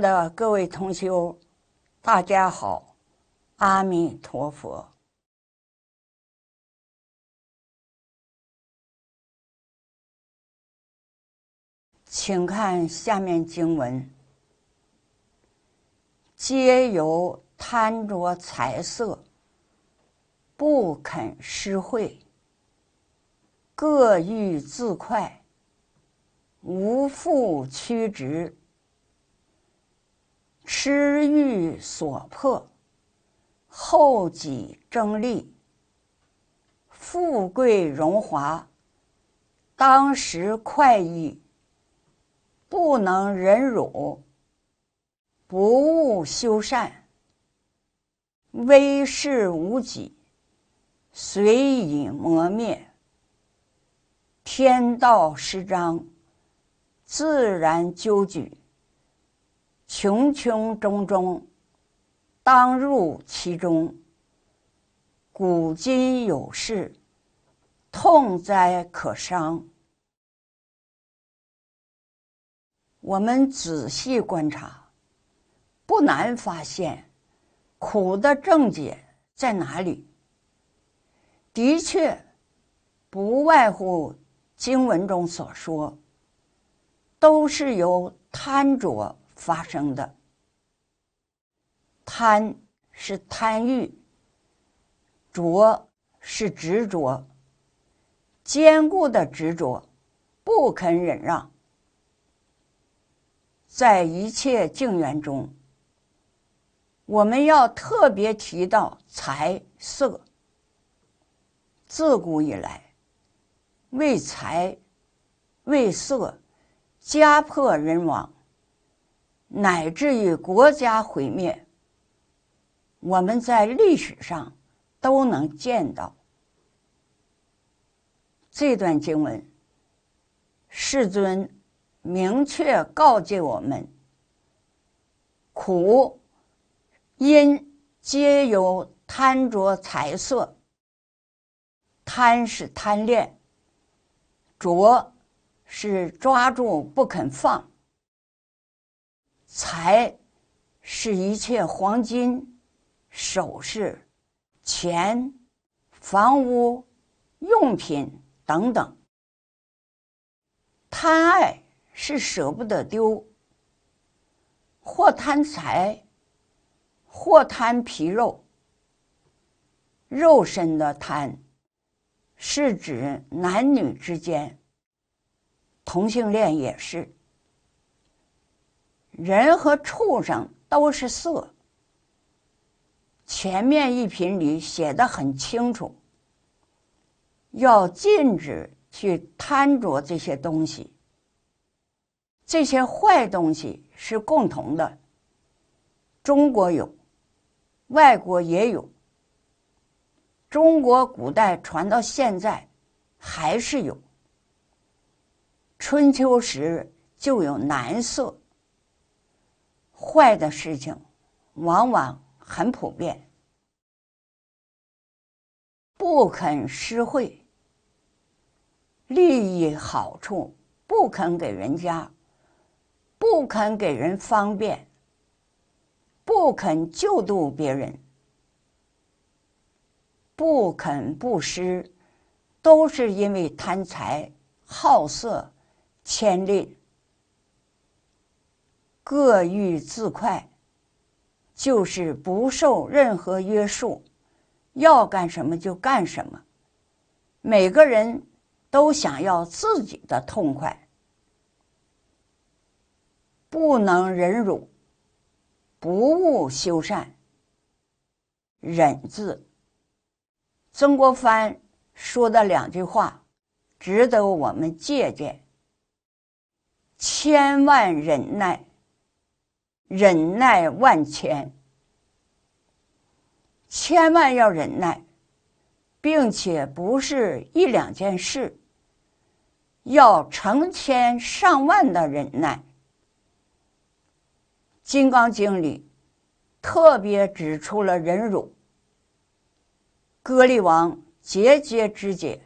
的各位同修，大家好，阿弥陀佛，请看下面经文：皆由贪着财色，不肯施惠，各欲自快，无复趋直。失欲所迫，后己争利，富贵荣华，当时快意，不能忍辱，不务修善，威势无己，随以磨灭。天道失章，自然纠举。穷穷中中，当入其中。古今有事，痛哉可伤。我们仔细观察，不难发现，苦的症结在哪里？的确，不外乎经文中所说，都是由贪着。发生的贪是贪欲，着是执着，坚固的执着，不肯忍让。在一切境缘中，我们要特别提到财色。自古以来，为财为色，家破人亡。乃至于国家毁灭，我们在历史上都能见到这段经文。世尊明确告诫我们：苦因皆由贪着财色，贪是贪恋，着是抓住不肯放。财是一切黄金、首饰、钱、房屋、用品等等。贪爱是舍不得丢，或贪财，或贪皮肉。肉身的贪是指男女之间，同性恋也是。人和畜生都是色。前面一品里写的很清楚，要禁止去贪着这些东西。这些坏东西是共同的，中国有，外国也有，中国古代传到现在还是有。春秋时就有男色。坏的事情，往往很普遍。不肯施惠，利益好处不肯给人家，不肯给人方便，不肯救助别人，不肯布施，都是因为贪财、好色、牵吝。各欲自快，就是不受任何约束，要干什么就干什么。每个人都想要自己的痛快，不能忍辱，不务修善。忍字，曾国藩说的两句话，值得我们借鉴。千万忍耐。忍耐万千，千万要忍耐，并且不是一两件事，要成千上万的忍耐。《金刚经》里特别指出了忍辱，歌利王节节肢解，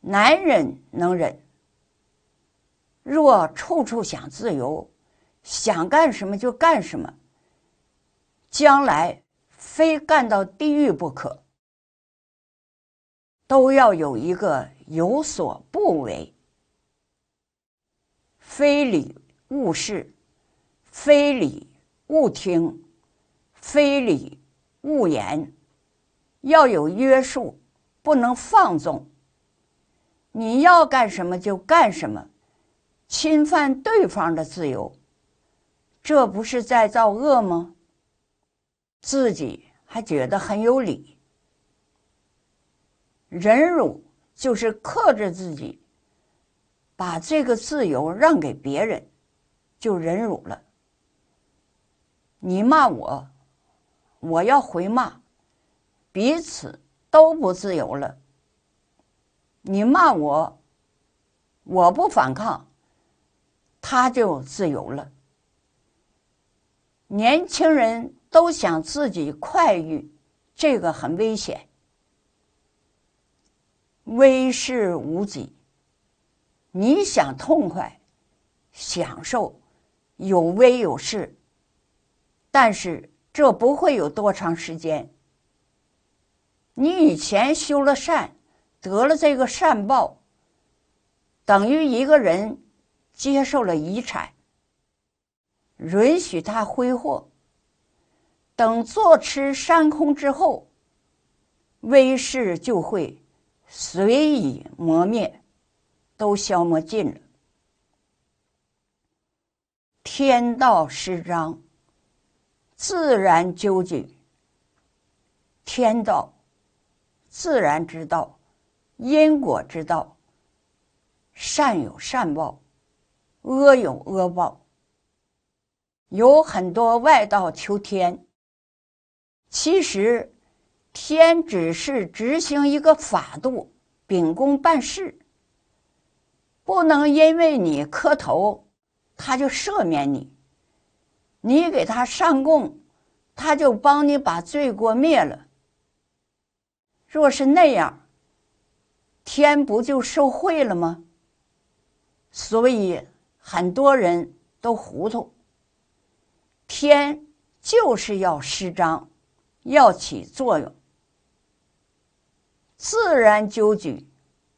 难忍能忍，若处处想自由。想干什么就干什么，将来非干到地狱不可。都要有一个有所不为，非礼勿视，非礼勿听，非礼勿言，要有约束，不能放纵。你要干什么就干什么，侵犯对方的自由。这不是在造恶吗？自己还觉得很有理。忍辱就是克制自己，把这个自由让给别人，就忍辱了。你骂我，我要回骂，彼此都不自由了。你骂我，我不反抗，他就自由了。年轻人都想自己快愈，这个很危险，危势无己。你想痛快，享受，有威有势，但是这不会有多长时间。你以前修了善，得了这个善报，等于一个人接受了遗产。允许他挥霍，等坐吃山空之后，威势就会随以磨灭，都消磨尽了。天道失章，自然究竟。天道，自然之道，因果之道。善有善报，恶有恶报。有很多外道求天，其实天只是执行一个法度，秉公办事，不能因为你磕头，他就赦免你；你给他上供，他就帮你把罪过灭了。若是那样，天不就受贿了吗？所以很多人都糊涂。天就是要施张，要起作用。自然究举，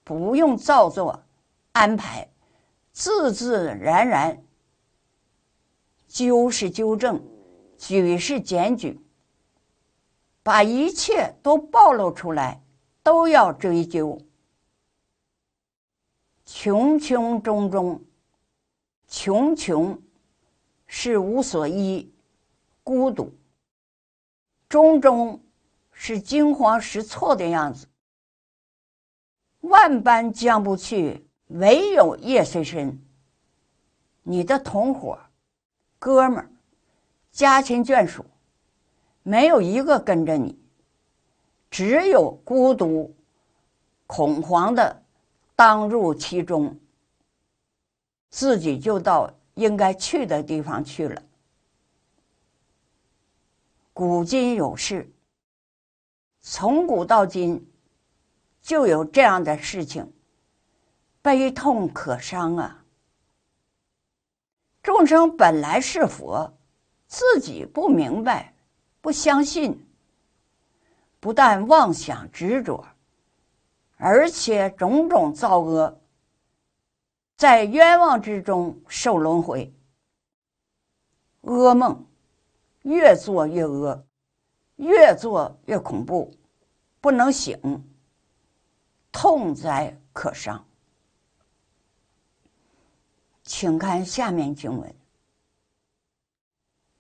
不用造作安排，自自然然。纠是纠正，举是检举，把一切都暴露出来，都要追究。穷穷中中，穷穷。是无所依，孤独。中中是惊慌失措的样子。万般将不去，唯有夜随身。你的同伙、哥们儿、家亲眷属，没有一个跟着你，只有孤独、恐慌的，当入其中，自己就到。应该去的地方去了。古今有事，从古到今就有这样的事情，悲痛可伤啊！众生本来是佛，自己不明白、不相信，不但妄想执着，而且种种造恶。在冤枉之中受轮回，噩梦越做越恶，越做越恐怖，不能醒。痛哉可伤！请看下面经文：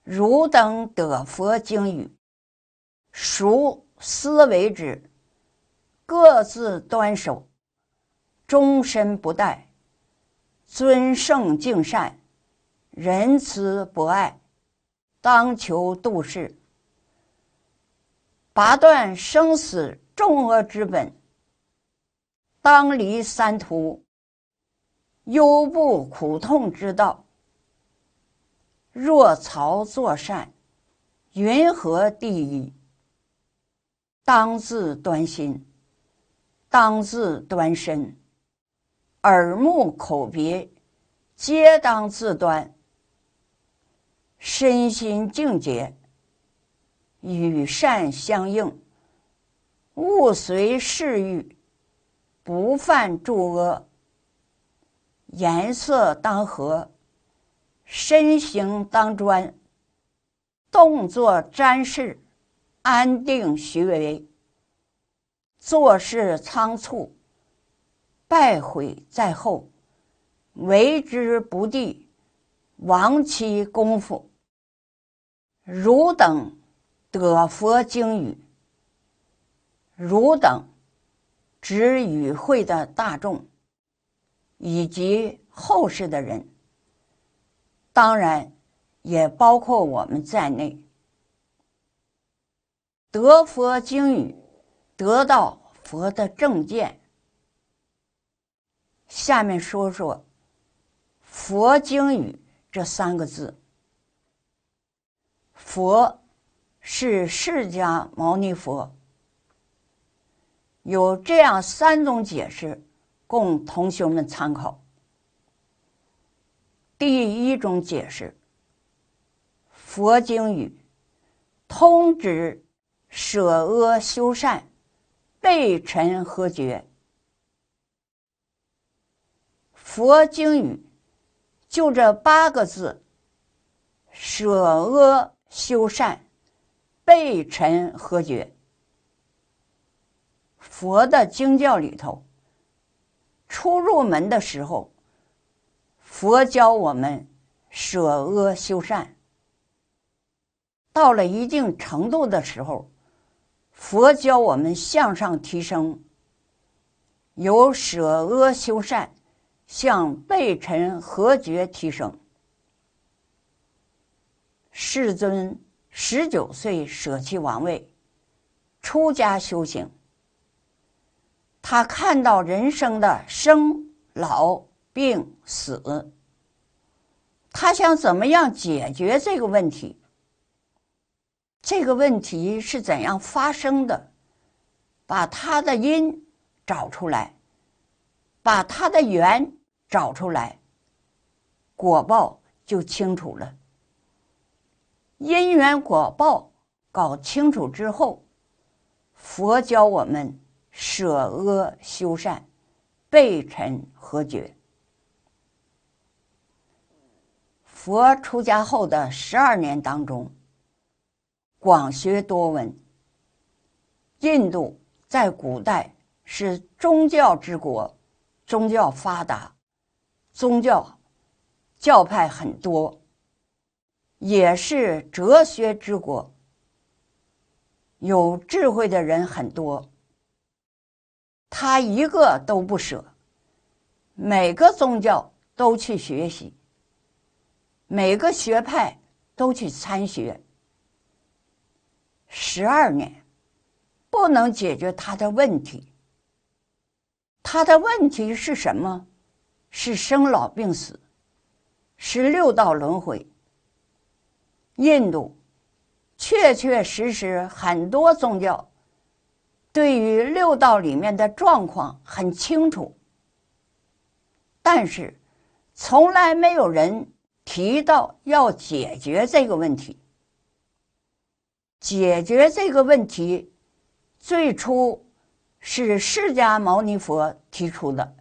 汝等得佛经语，熟思为之，各自端守，终身不怠。尊圣敬善，仁慈博爱，当求度世，拔断生死重恶之本。当离三途，忧怖苦痛之道。若曹作善，云何第一？当自端心，当自端身。耳目口鼻，皆当自端；身心境界与善相应。勿随世欲，不犯诸恶。颜色当和，身形当专。动作瞻视，安定徐为；做事仓促。败毁在后，为之不地，亡其功夫。汝等得佛经语，汝等执语会的大众，以及后世的人，当然也包括我们在内，得佛经语，得到佛的正见。下面说说“佛经语”这三个字。佛是释迦牟尼佛，有这样三种解释供同学们参考。第一种解释，“佛经语”通指舍恶修善、备尘和绝。佛经语，就这八个字：舍恶修善，被尘和绝？佛的经教里头，初入门的时候，佛教我们舍恶修善；到了一定程度的时候，佛教我们向上提升，由舍恶修善。向被臣和觉提升，世尊十九岁舍弃王位，出家修行。他看到人生的生、老、病、死，他想怎么样解决这个问题？这个问题是怎样发生的？把它的因找出来，把它的缘。找出来，果报就清楚了。因缘果报搞清楚之后，佛教我们舍恶修善，备陈和觉。佛出家后的十二年当中，广学多闻。印度在古代是宗教之国，宗教发达。宗教教派很多，也是哲学之国，有智慧的人很多。他一个都不舍，每个宗教都去学习，每个学派都去参学，十二年不能解决他的问题。他的问题是什么？是生老病死，是六道轮回。印度确确实实很多宗教对于六道里面的状况很清楚，但是从来没有人提到要解决这个问题。解决这个问题，最初是释迦牟尼佛提出的。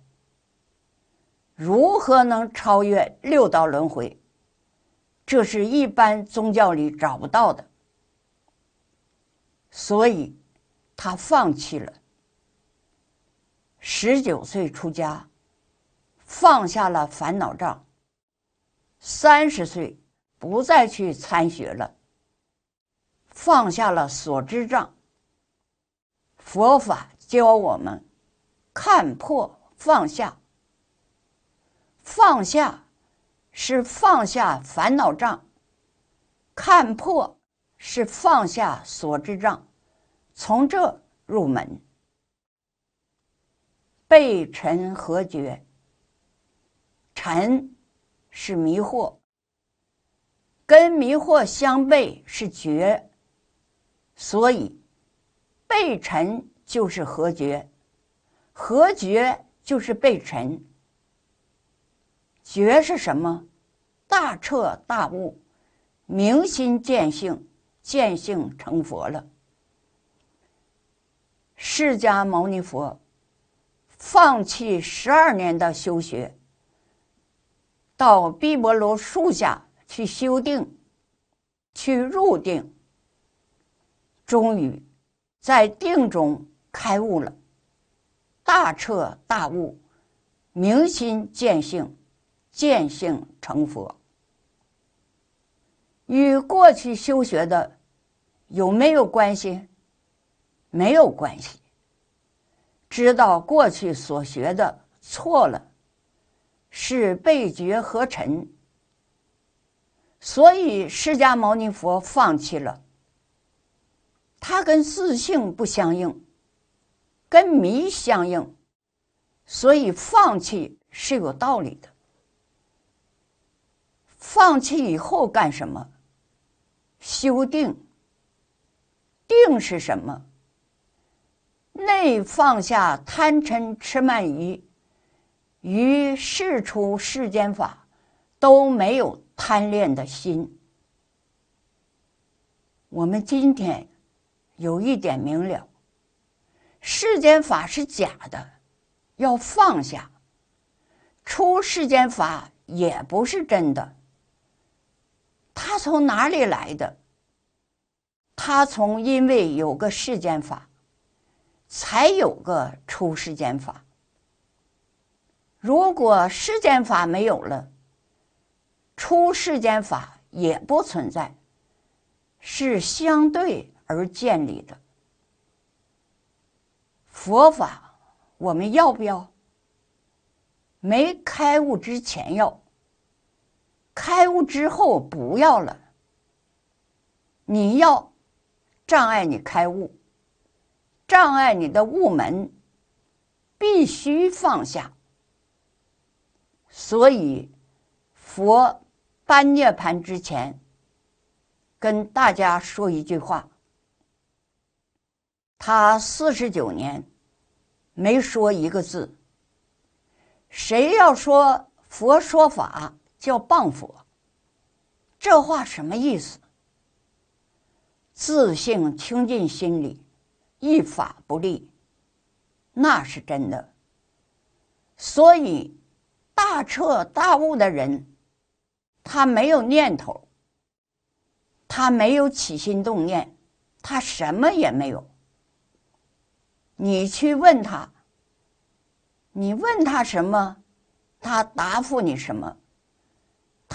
如何能超越六道轮回？这是一般宗教里找不到的，所以他放弃了。十九岁出家，放下了烦恼障；三十岁不再去参学了，放下了所知障。佛法教我们看破放下。放下是放下烦恼障，看破是放下所知障，从这入门。背尘何觉？尘是迷惑，跟迷惑相背是觉，所以背尘就是何觉，何觉就是被尘。觉是什么？大彻大悟，明心见性，见性成佛了。释迦牟尼佛放弃十二年的修学，到毕波罗树下去修定，去入定，终于在定中开悟了，大彻大悟，明心见性。见性成佛，与过去修学的有没有关系？没有关系。知道过去所学的错了，是被觉和尘，所以释迦牟尼佛放弃了。他跟自性不相应，跟迷相应，所以放弃是有道理的。放弃以后干什么？修定。定是什么？内放下贪嗔痴慢疑，于事出世间法都没有贪恋的心。我们今天有一点明了：世间法是假的，要放下；出世间法也不是真的。它从哪里来的？它从因为有个世间法，才有个出世间法。如果世间法没有了，出世间法也不存在，是相对而建立的。佛法我们要不要？没开悟之前要。开悟之后不要了，你要障碍你开悟、障碍你的悟门，必须放下。所以佛般涅盘之前，跟大家说一句话，他四十九年没说一个字，谁要说佛说法？叫谤佛，这话什么意思？自信清净心里一法不立，那是真的。所以大彻大悟的人，他没有念头，他没有起心动念，他什么也没有。你去问他，你问他什么，他答复你什么。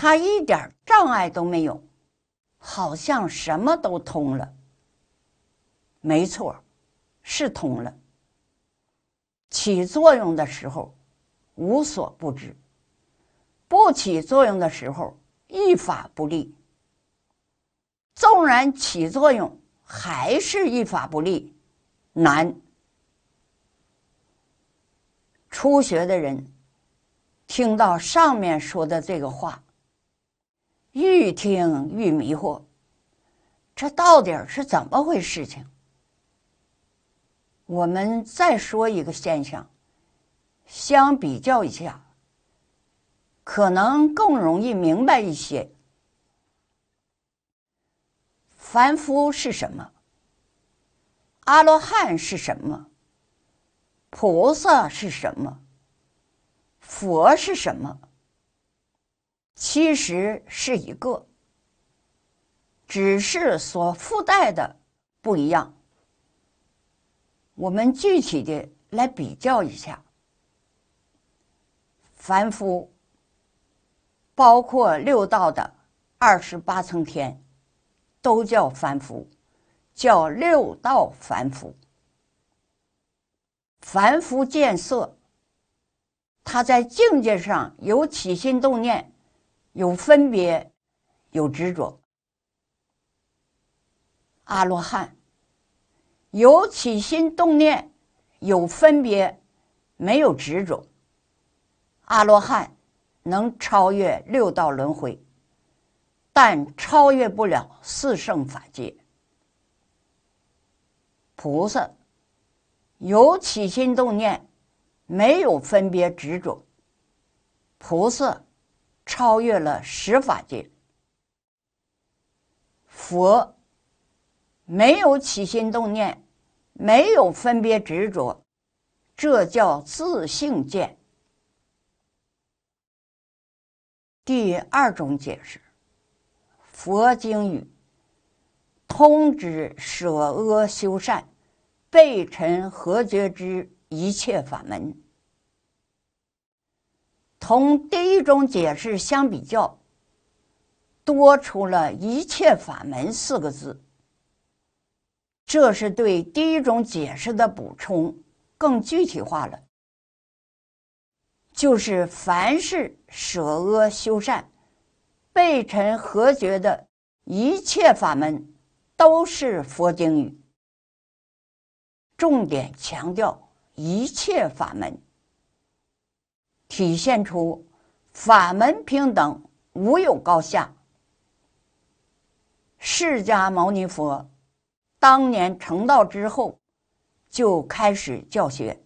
他一点障碍都没有，好像什么都通了。没错，是通了。起作用的时候无所不知；不起作用的时候一法不立。纵然起作用，还是一法不立，难。初学的人听到上面说的这个话。愈听愈迷惑，这到底是怎么回事？情我们再说一个现象，相比较一下，可能更容易明白一些。凡夫是什么？阿罗汉是什么？菩萨是什么？佛是什么？其实是一个，只是所附带的不一样。我们具体的来比较一下，凡夫包括六道的二十八层天，都叫凡夫，叫六道凡夫。凡夫见色，他在境界上有起心动念。有分别，有执着。阿罗汉有起心动念，有分别，没有执着。阿罗汉能超越六道轮回，但超越不了四圣法界。菩萨有起心动念，没有分别执着。菩萨。超越了十法界，佛没有起心动念，没有分别执着，这叫自性见。第二种解释，佛经语，通知舍阿修善，备臣合觉之一切法门。同第一种解释相比较，多出了一切法门四个字，这是对第一种解释的补充，更具体化了。就是凡是舍阿修善、被臣和觉的一切法门，都是佛经语。重点强调一切法门。体现出法门平等，无有高下。释迦牟尼佛当年成道之后，就开始教学。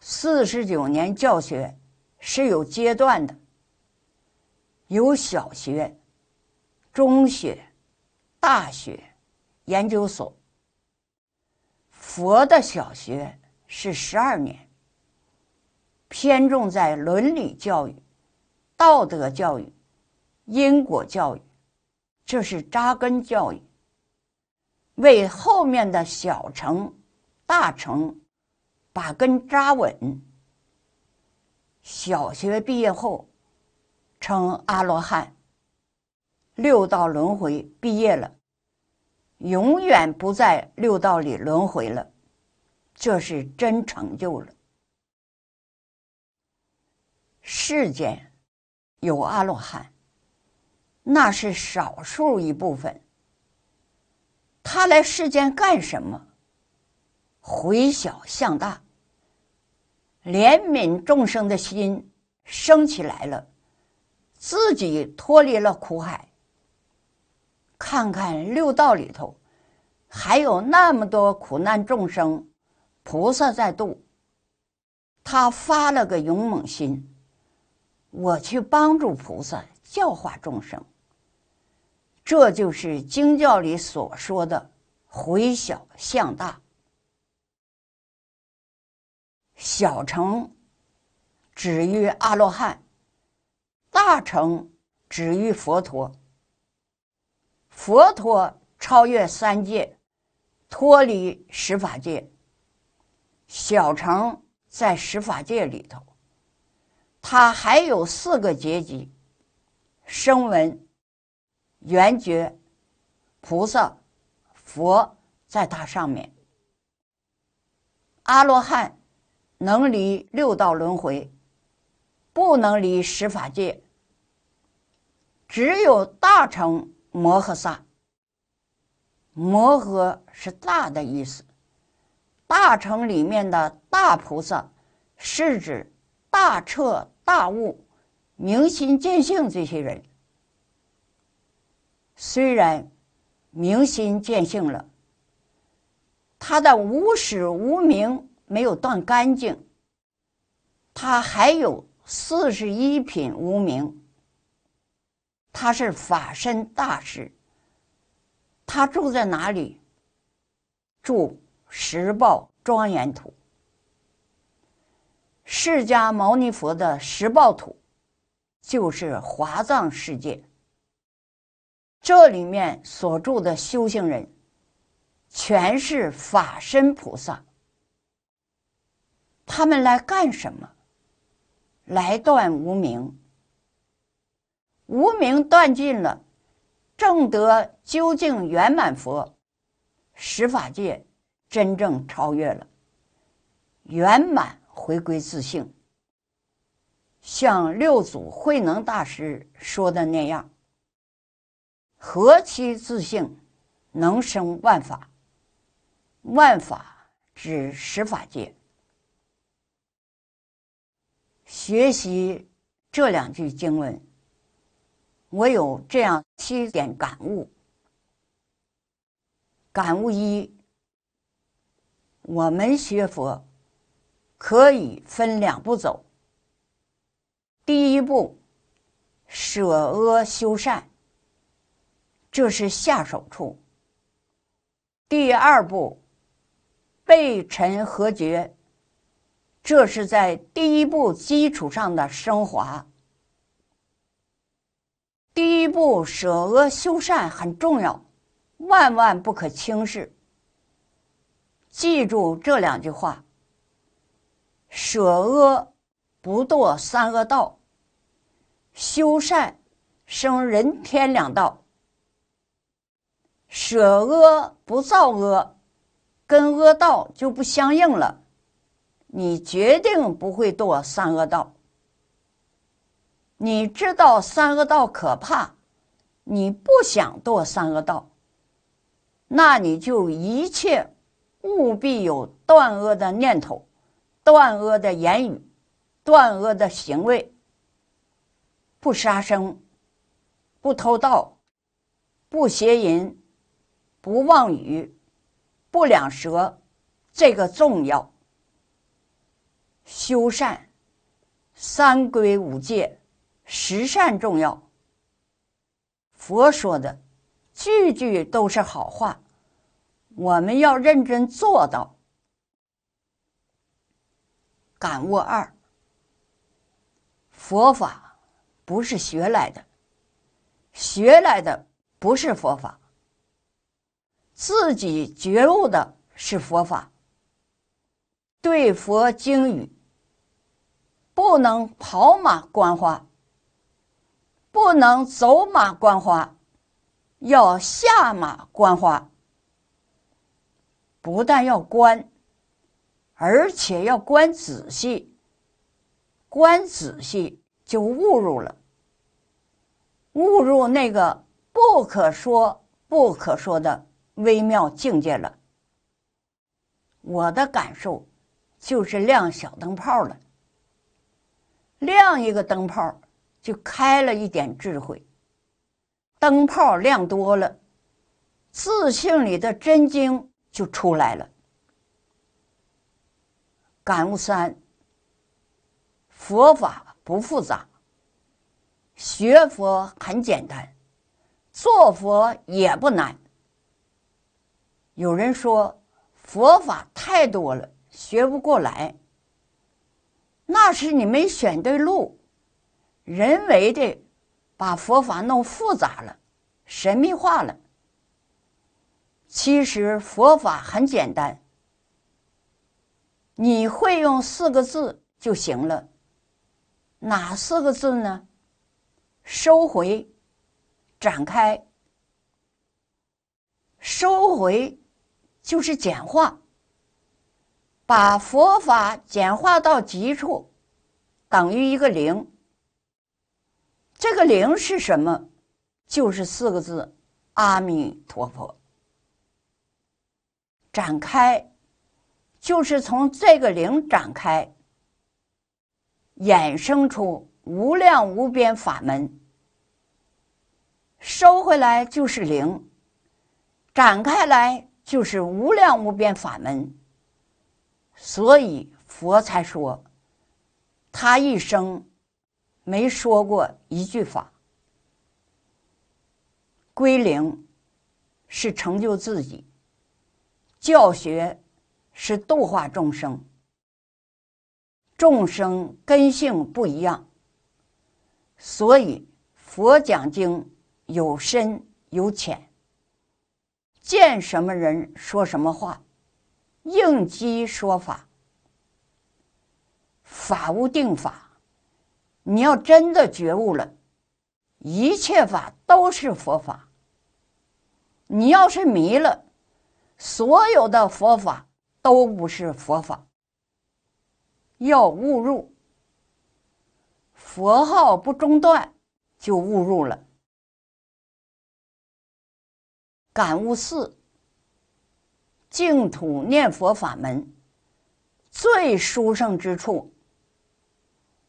四十九年教学是有阶段的，有小学、中学、大学、研究所。佛的小学是十二年。偏重在伦理教育、道德教育、因果教育，这是扎根教育。为后面的小成、大成，把根扎稳。小学毕业后，成阿罗汉。六道轮回毕业了，永远不在六道里轮回了，这是真成就了。世间有阿罗汉，那是少数一部分。他来世间干什么？回小向大，怜悯众生的心升起来了，自己脱离了苦海。看看六道里头还有那么多苦难众生，菩萨在渡。他发了个勇猛心。我去帮助菩萨教化众生，这就是经教里所说的“回小向大”。小乘止于阿罗汉，大乘止于佛陀。佛陀超越三界，脱离十法界。小乘在十法界里头。他还有四个阶级：声闻、缘觉、菩萨、佛，在他上面。阿罗汉能离六道轮回，不能离十法界。只有大乘摩诃萨，摩诃是大的意思。大乘里面的大菩萨，是指大彻。大悟、明心见性这些人，虽然明心见性了，他的无始无明没有断干净，他还有四十一品无明，他是法身大师。他住在哪里？住十报庄园土。释迦牟尼佛的十报土，就是华藏世界。这里面所住的修行人，全是法身菩萨。他们来干什么？来断无名，无名断尽了，正得究竟圆满佛，十法界真正超越了，圆满。回归自性，像六祖慧能大师说的那样：“何其自性，能生万法。”万法指十法界。学习这两句经文，我有这样七点感悟：感悟一，我们学佛。可以分两步走。第一步，舍恶修善，这是下手处。第二步，背尘和绝，这是在第一步基础上的升华。第一步舍恶修善很重要，万万不可轻视。记住这两句话。舍恶不堕三恶道，修善生人天两道。舍恶不造恶，跟恶道就不相应了。你决定不会堕三恶道。你知道三恶道可怕，你不想堕三恶道，那你就一切务必有断恶的念头。断恶的言语，断恶的行为。不杀生，不偷盗，不邪淫，不妄语，不两舌。这个重要。修善，三规五戒，十善重要。佛说的，句句都是好话，我们要认真做到。感悟二：佛法不是学来的，学来的不是佛法，自己觉悟的是佛法。对佛经语，不能跑马观花，不能走马观花，要下马观花。不但要观。而且要观仔细，观仔细就误入了，误入那个不可说不可说的微妙境界了。我的感受就是亮小灯泡了，亮一个灯泡就开了一点智慧，灯泡亮多了，自信里的真经就出来了。感悟三：佛法不复杂，学佛很简单，做佛也不难。有人说佛法太多了，学不过来，那是你没选对路，人为的把佛法弄复杂了、神秘化了。其实佛法很简单。你会用四个字就行了，哪四个字呢？收回，展开。收回就是简化，把佛法简化到极处，等于一个零。这个零是什么？就是四个字：阿弥陀佛。展开。就是从这个零展开，衍生出无量无边法门。收回来就是零，展开来就是无量无边法门。所以佛才说，他一生没说过一句法。归零是成就自己，教学。是度化众生，众生根性不一样，所以佛讲经有深有浅，见什么人说什么话，应机说法，法无定法。你要真的觉悟了，一切法都是佛法。你要是迷了，所有的佛法。都不是佛法，要误入佛号不中断，就误入了。感悟四净土念佛法门最殊胜之处，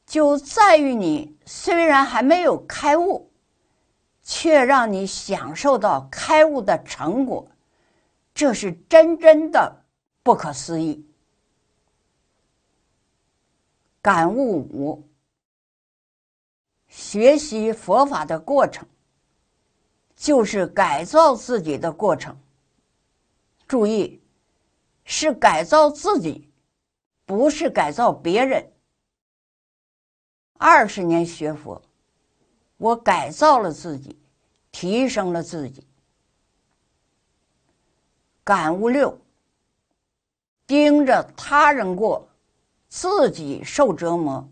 就在于你虽然还没有开悟，却让你享受到开悟的成果，这是真真的。不可思议。感悟五：学习佛法的过程就是改造自己的过程。注意，是改造自己，不是改造别人。二十年学佛，我改造了自己，提升了自己。感悟六。盯着他人过，自己受折磨；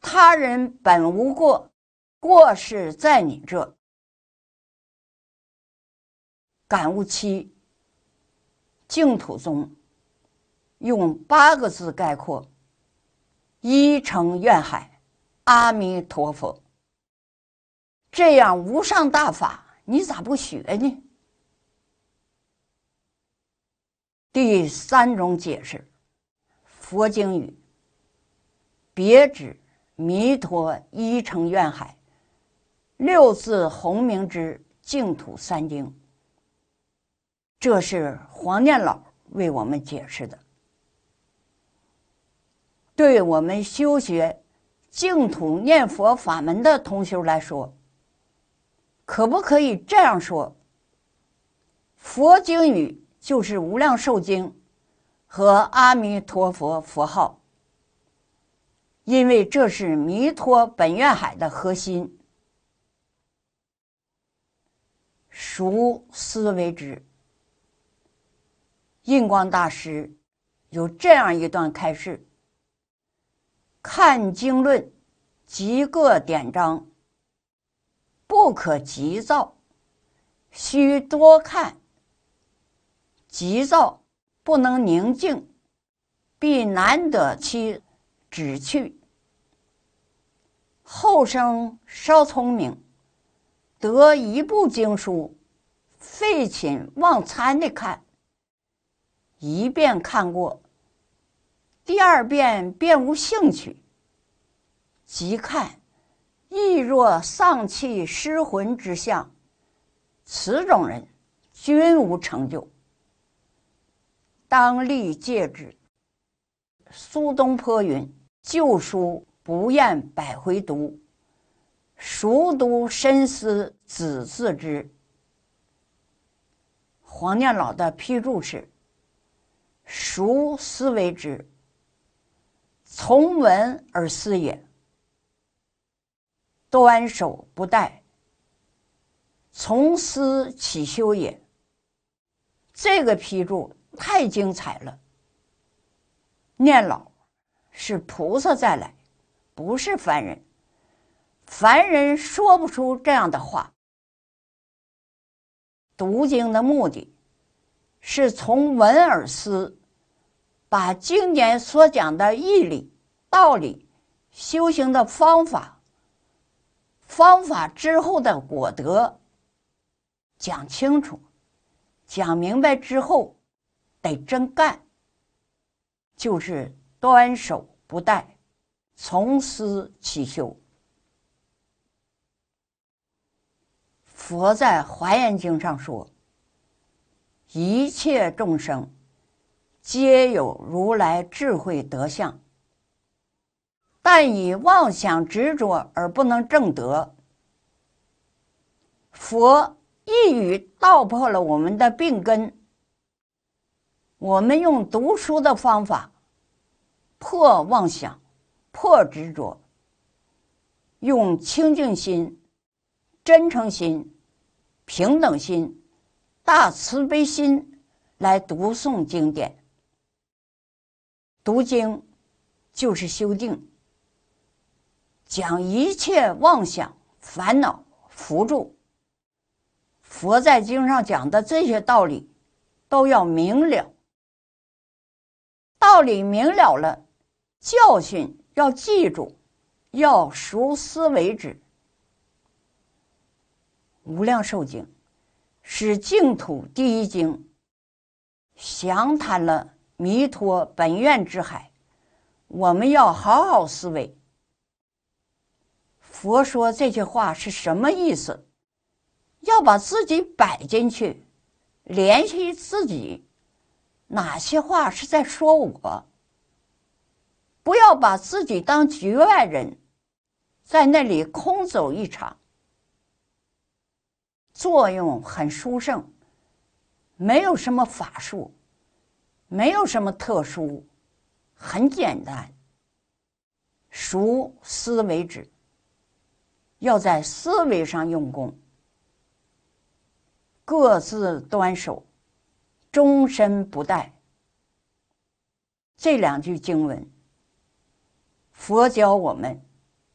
他人本无过，过是在你这。感悟七：净土宗用八个字概括——一成愿海，阿弥陀佛。这样无上大法，你咋不学呢？第三种解释，佛经语。别指弥陀一乘愿海，六字洪明之净土三经。这是黄念老为我们解释的。对我们修学净土念佛法门的同修来说，可不可以这样说？佛经语。就是无量寿经和阿弥陀佛佛号，因为这是弥陀本愿海的核心。熟思为之。印光大师有这样一段开示：看经论，即各典章，不可急躁，须多看。急躁不能宁静，必难得其止去。后生稍聪明，得一部经书，废寝忘餐的看，一遍看过，第二遍便无兴趣，即看亦若丧气失魂之相。此种人，均无成就。当立戒之。苏东坡云：“旧书不厌百回读，熟读深思子自知。”黄念老的批注是：“熟思为之，从文而思也；端守不怠，从思起修也。”这个批注。太精彩了！念老是菩萨再来，不是凡人。凡人说不出这样的话。读经的目的是从文而思，把经典所讲的义理、道理、修行的方法、方法之后的果德讲清楚、讲明白之后。得真干，就是端守不怠，从思起修。佛在《华严经》上说：“一切众生皆有如来智慧德相，但以妄想执着而不能正德。”佛一语道破了我们的病根。我们用读书的方法破妄想、破执着，用清净心、真诚心、平等心、大慈悲心来读诵经典。读经就是修定，将一切妄想烦恼扶住。佛在经上讲的这些道理，都要明了。道理明了了，教训要记住，要熟思为止。无量寿经是净土第一经，详谈了弥陀本愿之海。我们要好好思维，佛说这句话是什么意思？要把自己摆进去，联系自己。哪些话是在说我？不要把自己当局外人，在那里空走一场。作用很殊胜，没有什么法术，没有什么特殊，很简单。熟思为止，要在思维上用功，各自端守。终身不怠，这两句经文，佛教我们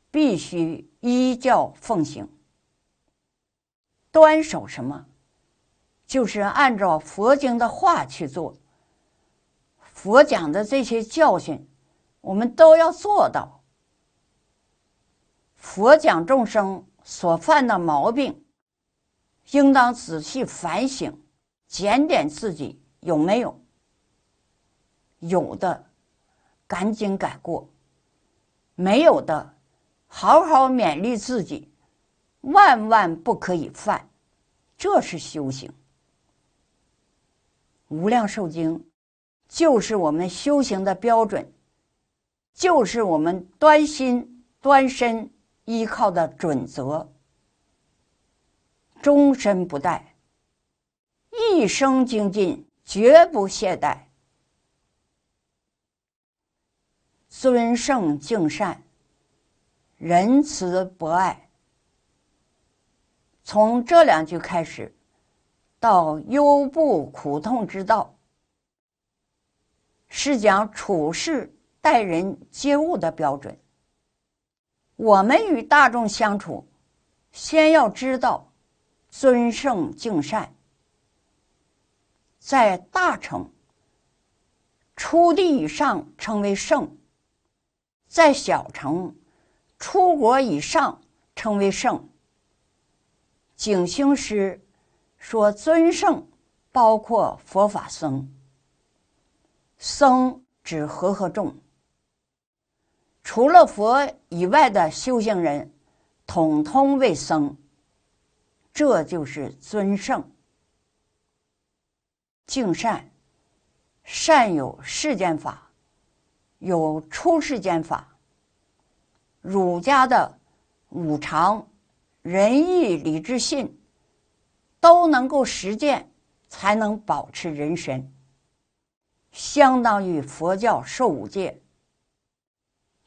必须依教奉行，端守什么？就是按照佛经的话去做。佛讲的这些教训，我们都要做到。佛讲众生所犯的毛病，应当仔细反省。检点自己有没有，有的赶紧改过；没有的，好好勉励自己，万万不可以犯。这是修行。无量寿经就是我们修行的标准，就是我们端心端身依靠的准则，终身不怠。一生精进，绝不懈怠；尊圣敬善，仁慈博爱。从这两句开始，到忧不苦痛之道，是讲处事、待人、接物的标准。我们与大众相处，先要知道尊圣敬善。在大城出地以上称为圣，在小城出国以上称为圣。景兴师说：“尊圣包括佛法僧，僧指和合众，除了佛以外的修行人，统通为僧，这就是尊圣。”敬善，善有世间法，有出世间法。儒家的五常，仁义礼智信，都能够实践，才能保持人身，相当于佛教受五戒。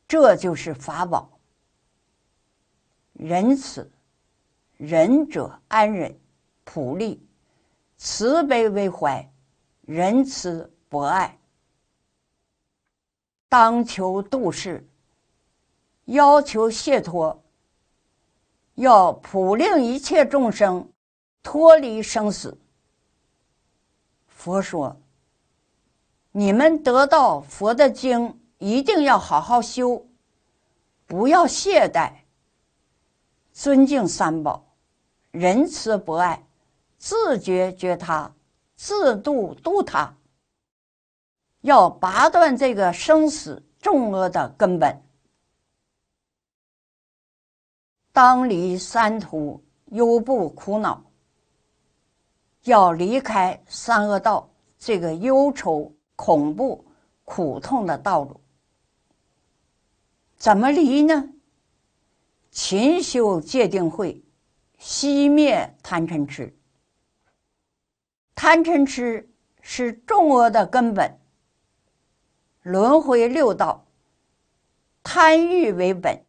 这就是法宝。仁慈，仁者安忍，普利。慈悲为怀，仁慈博爱，当求度世，要求解脱，要普令一切众生脱离生死。佛说：“你们得到佛的经，一定要好好修，不要懈怠，尊敬三宝，仁慈博爱。”自觉觉他，自度度他。要拔断这个生死重恶的根本，当离三途忧不苦恼。要离开三恶道这个忧愁、恐怖、苦痛的道路，怎么离呢？勤修戒定慧，熄灭贪嗔痴。贪嗔痴是众恶的根本。轮回六道，贪欲为本。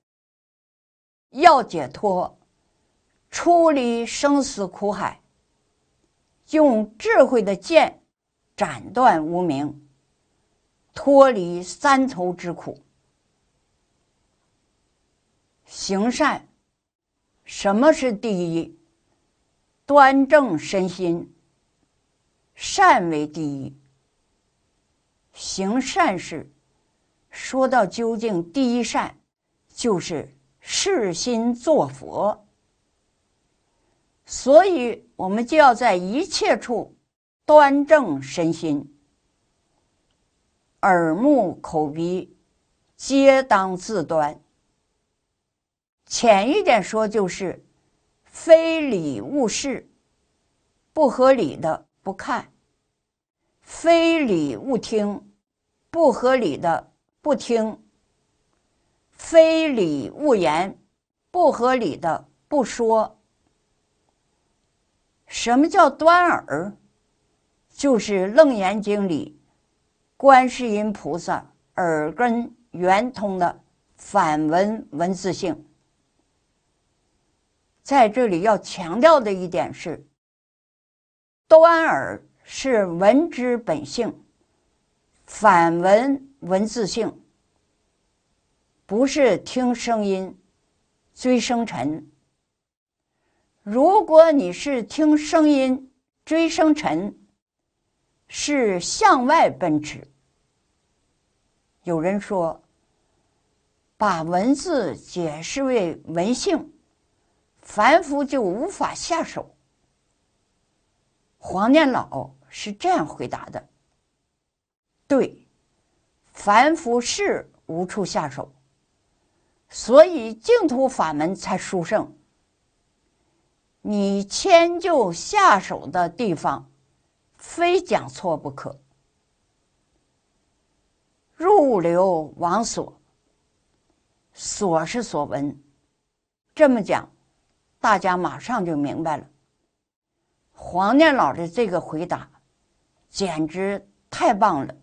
要解脱，出离生死苦海，用智慧的剑斩断无明，脱离三愁之苦。行善，什么是第一？端正身心。善为第一，行善事。说到究竟，第一善就是世心作佛。所以，我们就要在一切处端正身心，耳目口鼻皆当自端。浅一点说，就是非礼勿视，不合理的。不看，非礼勿听；不合理的不听。非礼勿言，不合理的不说。什么叫端耳？就是《楞严经》里，观世音菩萨耳根圆通的反文文字性。在这里要强调的一点是。端耳是文之本性，反文文字性，不是听声音追生尘。如果你是听声音追生尘，是向外奔驰。有人说，把文字解释为文性，凡夫就无法下手。黄念老是这样回答的：“对，凡夫是无处下手，所以净土法门才殊胜。你迁就下手的地方，非讲错不可。入流往所，所是所闻。这么讲，大家马上就明白了。”黄念老的这个回答，简直太棒了，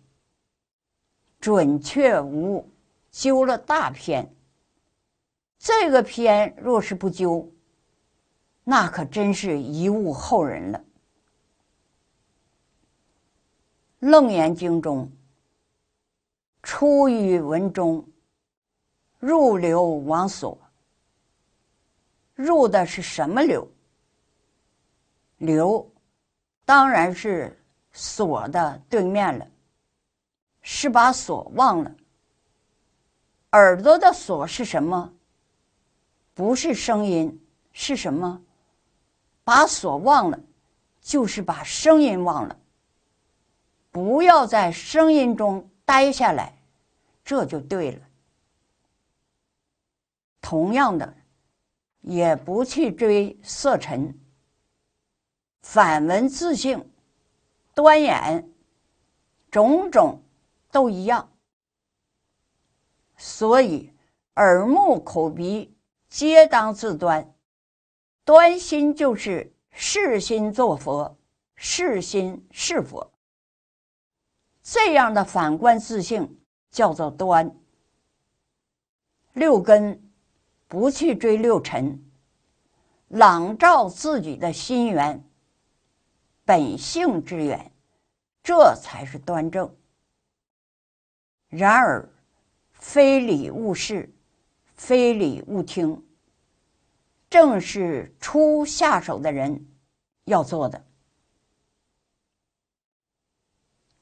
准确无误，揪了大篇。这个篇若是不揪，那可真是一误后人了。《楞严经》中，出于文中，入流往所。入的是什么流？留，当然是锁的对面了。是把锁忘了，耳朵的锁是什么？不是声音是什么？把锁忘了，就是把声音忘了。不要在声音中待下来，这就对了。同样的，也不去追色尘。反文字性，端严，种种都一样。所以，耳目口鼻皆当自端，端心就是视心作佛，视心是佛。这样的反观自性叫做端。六根不去追六尘，朗照自己的心源。本性之源，这才是端正。然而，非礼勿视，非礼勿听，正是初下手的人要做的。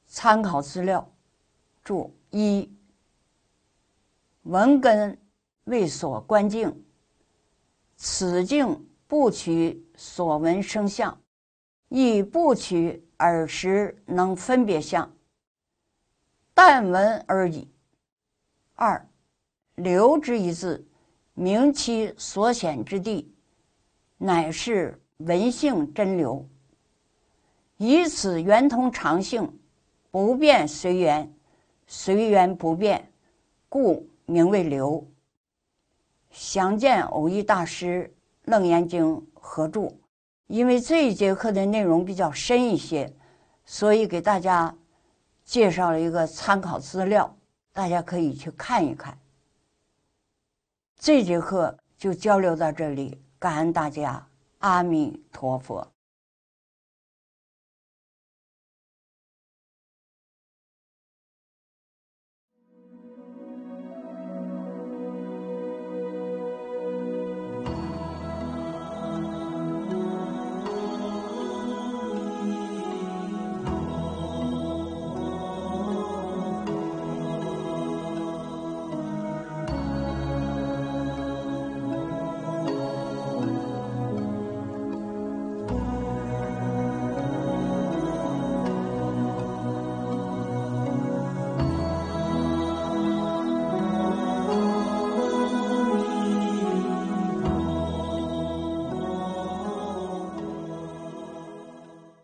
参考资料注一：文根未所观境，此境不取所闻声相。以不取耳识能分别相，但闻而已。二，留之一字，明其所显之地，乃是文性真流。以此圆通常性，不变随缘，随缘不变，故名为流。详见偶遇大师《楞严经》合著。因为这一节课的内容比较深一些，所以给大家介绍了一个参考资料，大家可以去看一看。这节课就交流到这里，感恩大家，阿弥陀佛。